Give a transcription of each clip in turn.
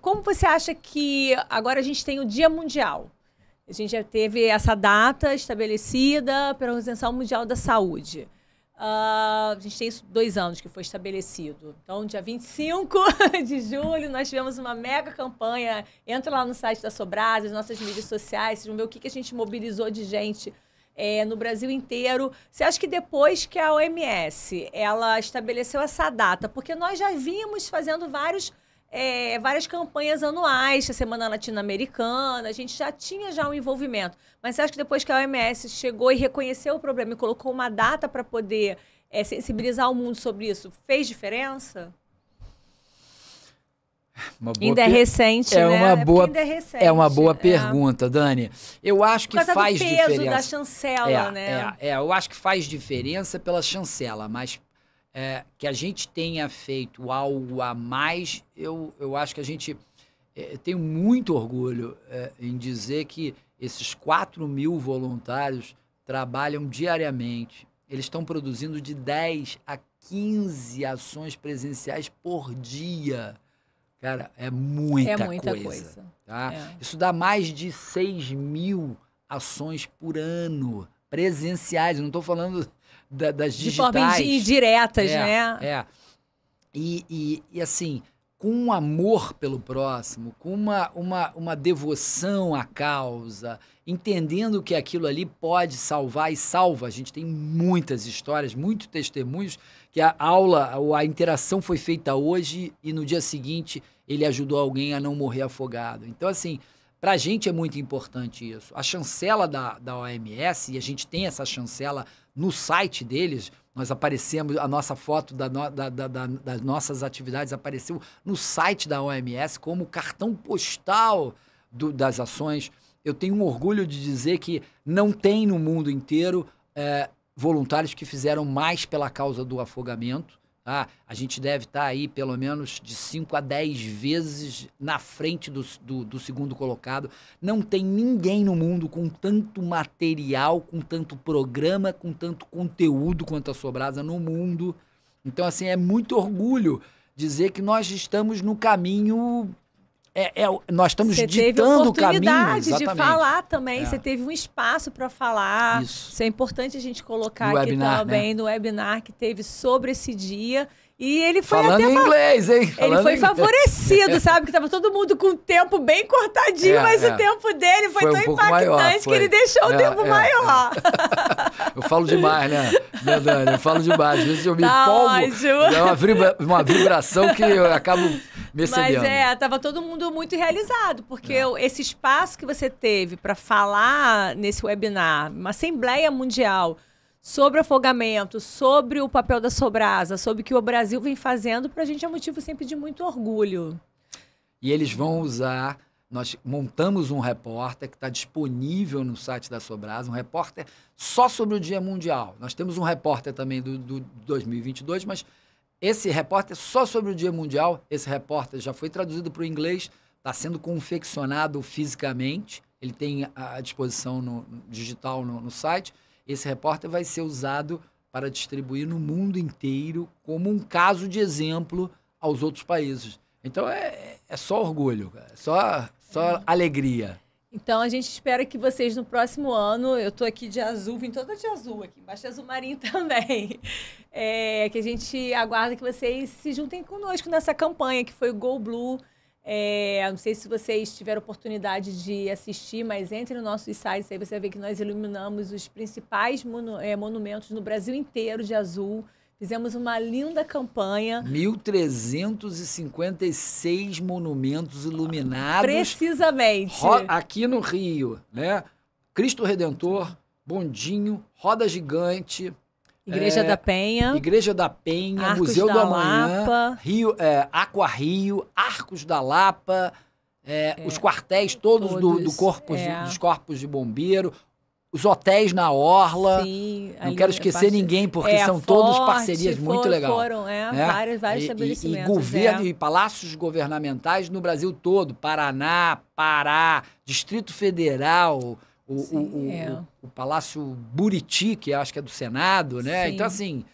como você acha que agora a gente tem o Dia Mundial? A gente já teve essa data estabelecida pela Organização Mundial da Saúde. Uh, a gente tem isso dois anos que foi estabelecido. Então, dia 25 de julho, nós tivemos uma mega campanha. Entra lá no site da Sobras, as nossas mídias sociais, vocês vão ver o que, que a gente mobilizou de gente é, no Brasil inteiro. Você acha que depois que a OMS ela estabeleceu essa data, porque nós já vimos fazendo vários é, várias campanhas anuais, a Semana Latino-Americana, a gente já tinha já um envolvimento. Mas você acha que depois que a OMS chegou e reconheceu o problema e colocou uma data para poder é, sensibilizar o mundo sobre isso, fez diferença? Uma ainda é recente, é né? Uma boa, é, é, recente, é uma boa é. pergunta, Dani. Eu acho que faz do peso diferença. da chancela, é, né? É, é, eu acho que faz diferença pela chancela, mas é, que a gente tenha feito algo a mais, eu, eu acho que a gente. É, tenho muito orgulho é, em dizer que esses 4 mil voluntários trabalham diariamente. Eles estão produzindo de 10 a 15 ações presenciais por dia. Cara, é muita, é muita coisa. coisa. Tá? É. Isso dá mais de 6 mil ações por ano presenciais. não estou falando da, das digitais. De forma indiretas, é, né? É. E, e, e, assim, com um amor pelo próximo, com uma, uma, uma devoção à causa, entendendo que aquilo ali pode salvar e salva. A gente tem muitas histórias, muitos testemunhos, que a aula, a interação foi feita hoje e no dia seguinte ele ajudou alguém a não morrer afogado. Então, assim, para a gente é muito importante isso. A chancela da, da OMS, e a gente tem essa chancela no site deles, nós aparecemos, a nossa foto da, da, da, das nossas atividades apareceu no site da OMS como cartão postal do, das ações. Eu tenho um orgulho de dizer que não tem no mundo inteiro é, voluntários que fizeram mais pela causa do afogamento ah, a gente deve estar tá aí pelo menos de 5 a 10 vezes na frente do, do, do, segundo colocado. Não tem ninguém no mundo com tanto material, com tanto programa, com tanto conteúdo quanto a Sobrasa no mundo. Então, assim, é muito orgulho dizer que nós estamos no caminho é, é, nós estamos você ditando o caminho. Você teve oportunidade de falar também, é. você teve um espaço para falar. Isso. Isso é importante a gente colocar no aqui webinar, também né? no webinar que teve sobre esse dia. E ele foi Falando até em inglês, hein? ele foi favorecido, sabe? Que tava todo mundo com o tempo bem cortadinho, é, mas é. o tempo dele foi, foi tão um impactante maior, foi. que ele deixou é, o tempo é. maior. Eu falo demais, né? né, Dani? Eu falo demais. Às vezes eu me tá empolgo. É uma, vibra... uma, vibração que eu acabo me Mas é, tava todo mundo muito realizado, porque é. esse espaço que você teve para falar nesse webinar, uma assembleia mundial sobre afogamento, sobre o papel da Sobrasa, sobre o que o Brasil vem fazendo, para a gente é motivo sempre de muito orgulho. E eles vão usar. Nós montamos um repórter que está disponível no site da Sobrasa, um repórter só sobre o Dia Mundial. Nós temos um repórter também do, do 2022, mas esse repórter só sobre o Dia Mundial. Esse repórter já foi traduzido para o inglês, está sendo confeccionado fisicamente. Ele tem a disposição no, digital no, no site esse repórter vai ser usado para distribuir no mundo inteiro como um caso de exemplo aos outros países. Então é, é só orgulho, É só, só é. alegria. Então a gente espera que vocês no próximo ano, eu estou aqui de azul, vim toda de azul aqui, embaixo de azul marinho também. É, que a gente aguarda que vocês se juntem conosco nessa campanha que foi o Go Blue é, não sei se vocês tiveram oportunidade de assistir, mas entre nos nossos sites aí você vê que nós iluminamos os principais monu é, monumentos no Brasil inteiro de azul. Fizemos uma linda campanha. 1.356 monumentos iluminados. Precisamente. Aqui no Rio, né? Cristo Redentor, Bondinho, Roda Gigante, Igreja é, da Penha. Igreja da Penha, Arcos Museu da do Amanhã, Lapa. Rio, é, Aqua Rio, Arcos da Lapa, é, é os quartéis todos, todos do, do corpos, é. dos corpos de bombeiro, os hotéis na Orla. Sim, não quero é esquecer parte... ninguém, porque são forte, todos parcerias muito legais. Foram, é, né? vários, vários e, estabelecimentos. E, e palácios governamentais no Brasil todo: Paraná, Pará, Distrito Federal o, Sim, o, é. o, o, Palácio Buriti, que acho que é do Senado, né? Sim. Então, assim,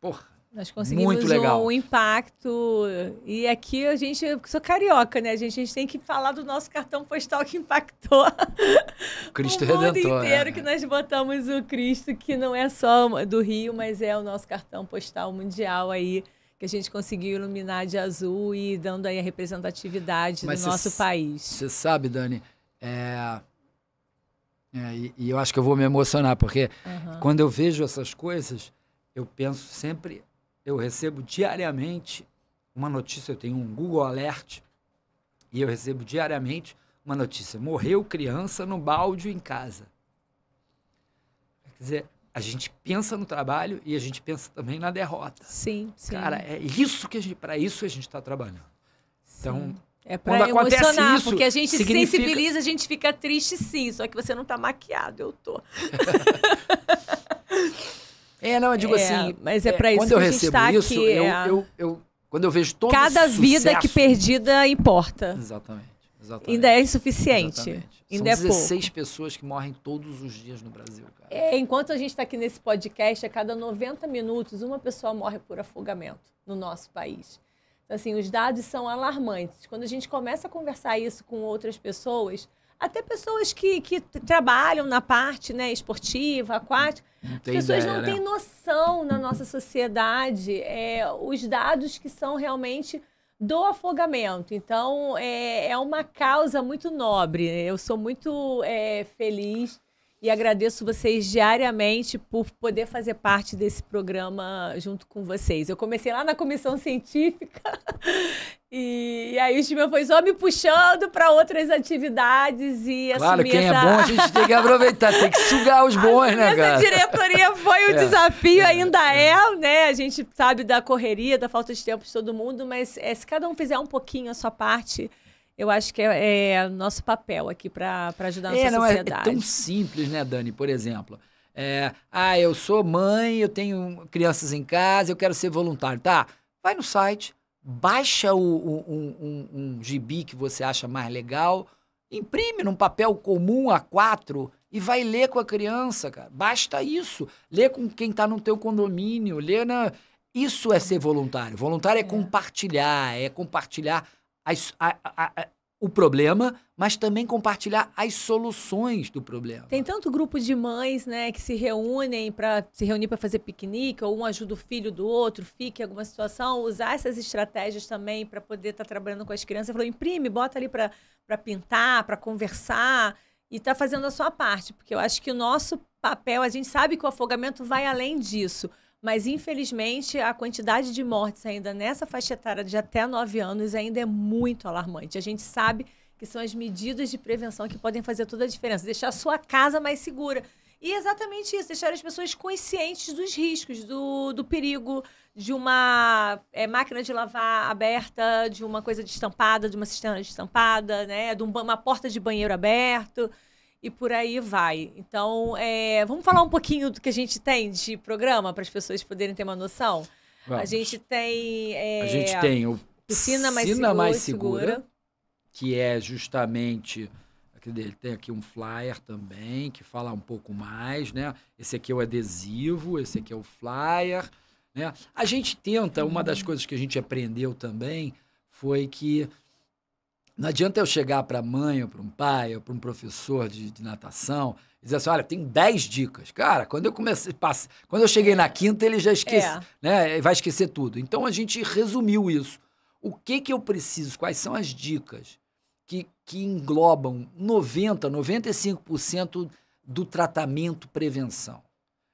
porra. Nós conseguimos um, um impacto. E aqui a gente, eu sou carioca, né? A gente, a gente tem que falar do nosso cartão postal que impactou Cristo o mundo inteiro, é. que nós botamos o Cristo, que não é só do Rio, mas é o nosso cartão postal mundial aí que a gente conseguiu iluminar de azul e dando aí a representatividade Mas do nosso país. Você sabe, Dani, é, é, e, e, eu acho que eu vou me emocionar, porque uhum. quando eu vejo essas coisas, eu penso sempre, eu recebo diariamente uma notícia, eu tenho um Google Alert, e eu recebo diariamente uma notícia: morreu criança no balde em casa. Quer dizer, a gente pensa no trabalho e a gente pensa também na derrota. Sim, sim. Cara, é isso que a gente, para isso a gente está trabalhando. Então, sim. É pra Quando emocionar, isso, porque a gente significa... sensibiliza, a gente fica triste sim, só que você não tá maquiado, eu tô. é, não, eu digo é, assim. Mas é para é, isso quando que eu recebo tá isso, aqui, eu, é. eu, eu, quando eu vejo todo Cada sucesso, vida que perdida importa. Exatamente. Exatamente. Ainda é insuficiente. Ainda São é 16 pouco. pessoas que morrem todos os dias no Brasil, cara. É, enquanto a gente está aqui nesse podcast, a cada 90 minutos, uma pessoa morre por afogamento no nosso país. Assim, os dados são alarmantes. Quando a gente começa a conversar isso com outras pessoas, até pessoas que, que trabalham na parte né, esportiva, aquática, as pessoas ideia, não né? têm noção na nossa sociedade é, os dados que são realmente do afogamento. Então, é, é uma causa muito nobre. Eu sou muito é, feliz e agradeço vocês diariamente por poder fazer parte desse programa junto com vocês. Eu comecei lá na comissão científica e, aí o time foi só me puxando para outras atividades e claro, quem é essa... é bom a gente tem que aproveitar, tem que sugar os bons, né, cara? Essa diretoria foi um é. desafio, é, ainda é. é, né? A gente sabe da correria, da falta de tempo de todo mundo, mas é, se cada um fizer um pouquinho a sua parte eu acho que é, é nosso papel aqui para ajudar a nossa é, não, sociedade. É, é tão simples, né, Dani? Por exemplo, é, ah, eu sou mãe, eu tenho crianças em casa, eu quero ser voluntário. Tá, vai no site, baixa o, um, um, um, gibi que você acha mais legal, imprime num papel comum A4 e vai ler com a criança, cara. Basta isso. Lê com quem está no teu condomínio, lê na... Isso é ser voluntário. Voluntário é, é compartilhar, é compartilhar as, a, a, a, o problema, mas também compartilhar as soluções do problema. Tem tanto grupo de mães, né, que se reúnem para se reunir para fazer piquenique, ou um ajuda o filho do outro, fica em alguma situação, usar essas estratégias também para poder estar tá trabalhando com as crianças. Você falou, imprime, bota ali para pintar, para conversar e tá fazendo a sua parte, porque eu acho que o nosso papel, a gente sabe que o afogamento vai além disso mas infelizmente a quantidade de mortes ainda nessa faixa etária de até 9 anos ainda é muito alarmante. A gente sabe que são as medidas de prevenção que podem fazer toda a diferença, deixar a sua casa mais segura. E é exatamente isso, deixar as pessoas conscientes dos riscos, do, do perigo de uma é, máquina de lavar aberta, de uma coisa destampada, de, uma cisterna destampada, né? De uma porta de banheiro aberto e por aí vai. Então, é, vamos falar um pouquinho do que a gente tem de programa para as pessoas poderem ter uma noção? Vamos. A gente tem. É, a gente tem o Piscina Mais, Piscina segura, mais segura, segura, que é justamente. Ele tem aqui um flyer também, que fala um pouco mais, né? Esse aqui é o adesivo, esse aqui é o flyer, né? A gente tenta, uma das uhum. coisas que a gente aprendeu também foi que não adianta eu chegar para a mãe, ou para um pai, ou para um professor de, de, natação e dizer assim: olha, tem 10 dicas. Cara, quando eu comecei, passe, quando eu cheguei na quinta, ele já esquece, é. né? Vai esquecer tudo. Então a gente resumiu isso. O que que eu preciso? Quais são as dicas que, que englobam 90, 95% do tratamento prevenção?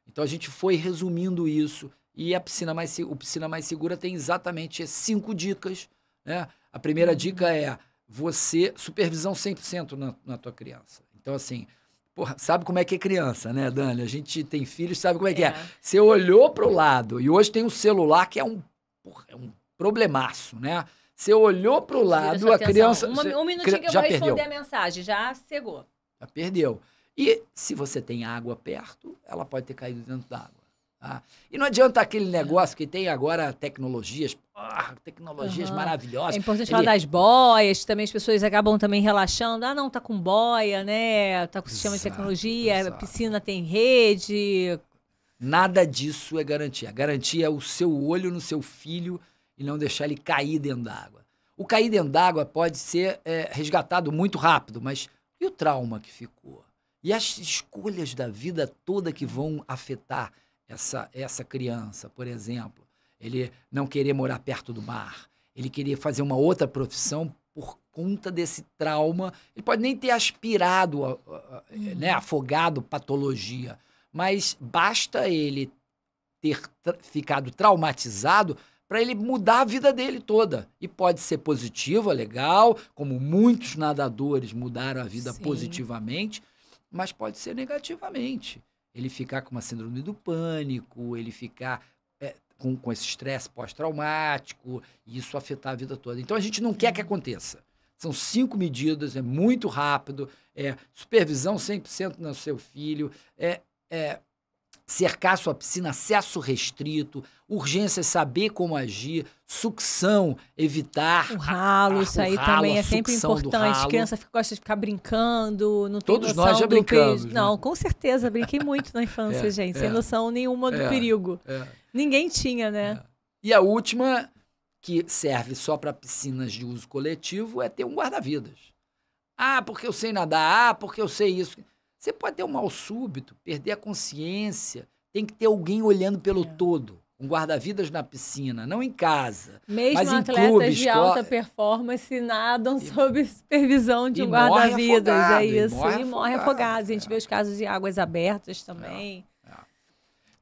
Então a gente foi resumindo isso e a piscina mais o piscina mais segura tem exatamente cinco dicas, né? A primeira dica é você supervisão 100% na, na tua criança. Então, assim, porra, sabe como é que é criança, né, Dani? A gente tem filhos, sabe como é, é. que é. Você olhou para o lado, e hoje tem um celular que é um, porra, é um problemaço, né? Você olhou para o lado, a criança... Uma, um minutinho que eu já vou perdeu. responder a mensagem, já cegou. Já perdeu. E se você tem água perto, ela pode ter caído dentro da água. Ah, e não adianta aquele negócio que tem agora tecnologias, ah, tecnologias uhum. maravilhosas. É importante Ele... falar das boias, também as pessoas acabam também relaxando. Ah, não, tá com boia, né? Tá com sistema exato, de tecnologia, exato. piscina tem rede. Nada disso é garantia. A garantia é o seu olho no seu filho e não deixar ele cair dentro d'água. O cair dentro d'água pode ser é, resgatado muito rápido, mas e o trauma que ficou? E as escolhas da vida toda que vão afetar? essa, essa criança, por exemplo. Ele não querer morar perto do mar. Ele queria fazer uma outra profissão por conta desse trauma. Ele pode nem ter aspirado, a, a, uhum. né, afogado patologia, mas basta ele ter tra ficado traumatizado para ele mudar a vida dele toda. E pode ser positiva, legal, como muitos nadadores mudaram a vida Sim. positivamente, mas pode ser negativamente ele ficar com uma síndrome do pânico, ele ficar é, com, com esse estresse pós-traumático, e isso afetar a vida toda. Então a gente não quer que aconteça. São cinco medidas, é muito rápido, é supervisão 100% no seu filho, é, é cercar sua piscina, acesso restrito, urgência é saber como agir, sucção, evitar. O ralo, a, isso aí ralo, também é sempre importante. Criança gosta de ficar brincando, não Todos tem noção nós já brincamos. Né? Não, com certeza, brinquei muito na infância, é, gente, é, sem noção nenhuma do é, perigo. É. Ninguém tinha, né? É. E a última, que serve só para piscinas de uso coletivo, é ter um guarda-vidas. Ah, porque eu sei nadar, ah, porque eu sei isso. Você pode ter um mal súbito, perder a consciência, tem que ter alguém olhando pelo é. todo. Um guarda-vidas na piscina, não em casa. Mesmo mas em atletas clubes, de alta performance nadam e, sob supervisão de um guarda-vidas. É isso. E morre, e morre afogado. afogado. A gente é. vê os casos de águas abertas também. É. é.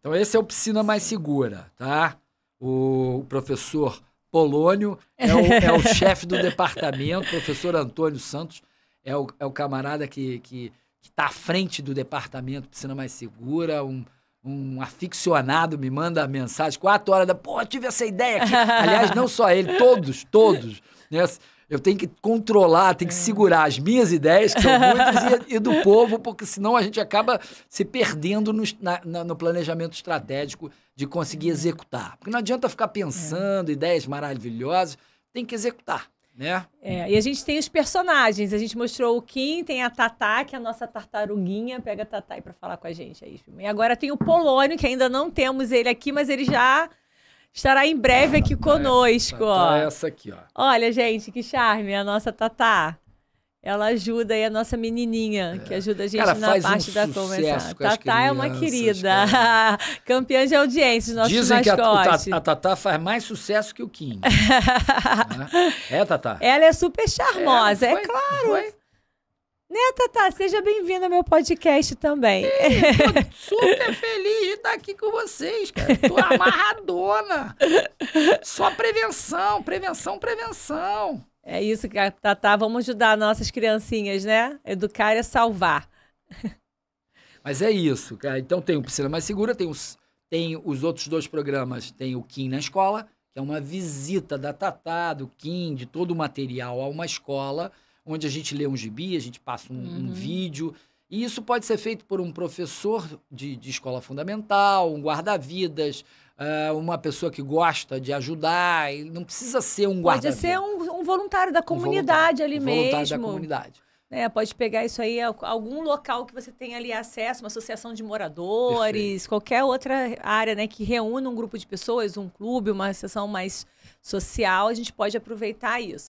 Então, esse é o Piscina Mais Segura, tá? O professor Polônio é o, é o chefe do departamento, o professor Antônio Santos é o, é o camarada que, que que está à frente do departamento Piscina Mais Segura, um, um aficionado me manda mensagem, quatro horas da. Pô, tive essa ideia aqui. Aliás, não só ele, todos, todos. Né? Eu tenho que controlar, tenho que hum. segurar as minhas ideias, que são muitas, e, e, do povo, porque senão a gente acaba se perdendo no, na, no, planejamento estratégico de conseguir hum. executar. Porque não adianta ficar pensando é. ideias maravilhosas, tem que executar. Né? É, e a gente tem os personagens. A gente mostrou o Kim, tem a Tatá, que é a nossa tartaruguinha. Pega a Tatá aí pra falar com a gente. Aí, e agora tem o Polônio, que ainda não temos ele aqui, mas ele já estará em breve aqui é. conosco. ó. É essa aqui, ó. Olha, gente, que charme, a nossa Tatá. Ela ajuda aí a nossa menininha, é. que ajuda a gente Cara, na parte um da conversa. Com Tatá é uma querida. Campeã de audiência, nosso Dizem mascote. que a, a, Tatá faz mais sucesso que o Kim. né? É, Tatá? Ela é super charmosa, é, é foi, é claro. Foi. Né, Tatá? Seja bem-vinda ao meu podcast também. É, Sim, super feliz de estar aqui com vocês, cara. Tô amarradona. Só prevenção, prevenção, prevenção. É isso, Tatá. Vamos ajudar nossas criancinhas, né? Educar é salvar. Mas é isso, cara. Então tem o Piscina Mais Segura, tem os, tem os outros dois programas. Tem o Kim na escola, que é uma visita da Tatá, do Kim, de todo o material a uma escola, onde a gente lê um gibi, a gente passa um, uhum. um vídeo. E isso pode ser feito por um professor de, de escola fundamental, um guarda-vidas, ah, uma pessoa que gosta de ajudar. Não precisa ser um guarda-vidas. Pode ser um, um voluntário da comunidade um voluntário, ali um mesmo. Voluntário da comunidade. É, pode pegar isso aí, algum local que você tenha ali acesso, uma associação de moradores, Perfeito. qualquer outra área, né, que reúna um grupo de pessoas, um clube, uma associação mais social, a gente pode aproveitar isso.